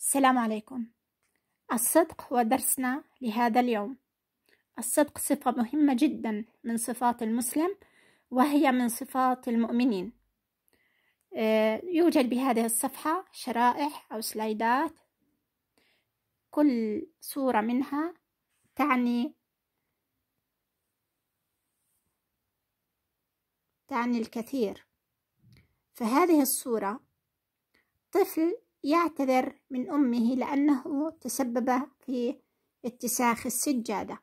السلام عليكم الصدق هو درسنا لهذا اليوم الصدق صفة مهمة جدا من صفات المسلم وهي من صفات المؤمنين آه، يوجد بهذه الصفحة شرائح أو سلايدات كل صورة منها تعني تعني الكثير فهذه الصورة طفل يعتذر من أمه لأنه تسبب في اتساخ السجادة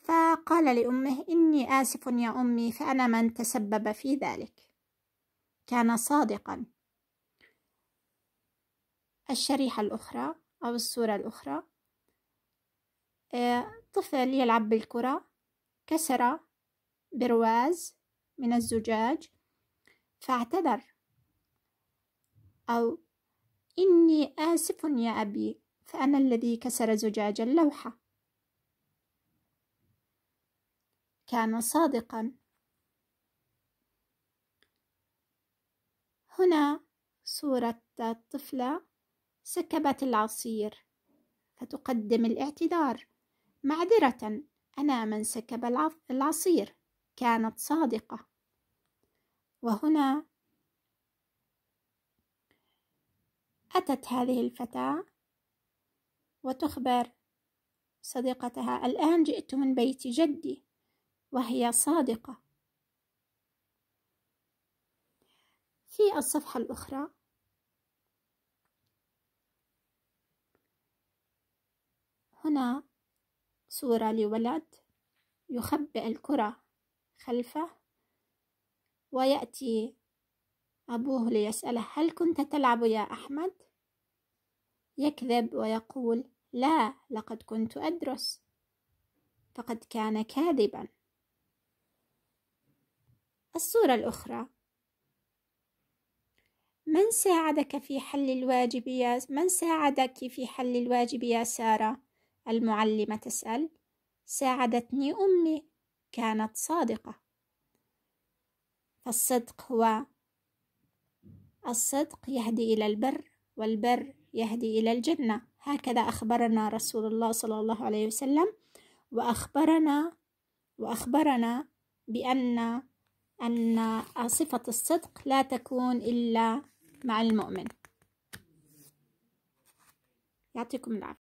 فقال لأمه إني آسف يا أمي فأنا من تسبب في ذلك كان صادقا الشريحة الأخرى أو الصورة الأخرى آه، طفل يلعب بالكرة كسر برواز من الزجاج فاعتذر أو إني آسف يا أبي فأنا الذي كسر زجاج اللوحة كان صادقا هنا صورة الطفلة سكبت العصير فتقدم الاعتذار معذرة أنا من سكب العصير كانت صادقة وهنا أتت هذه الفتاة وتخبر صديقتها الآن جئت من بيت جدي وهي صادقة في الصفحة الأخرى هنا صورة لولد يخبئ الكرة خلفه ويأتي أبوه ليسأله هل كنت تلعب يا أحمد؟ يكذب ويقول لا لقد كنت أدرس فقد كان كاذبا الصورة الأخرى من ساعدك في حل الواجب يا من ساعدك في حل الواجب يا سارة؟ المعلمة تسأل ساعدتني أمي كانت صادقة فالصدق هو الصدق يهدي إلى البر والبر يهدي إلى الجنة هكذا أخبرنا رسول الله صلى الله عليه وسلم وأخبرنا وأخبرنا بأن أن صفة الصدق لا تكون إلا مع المؤمن يعطيكم العافية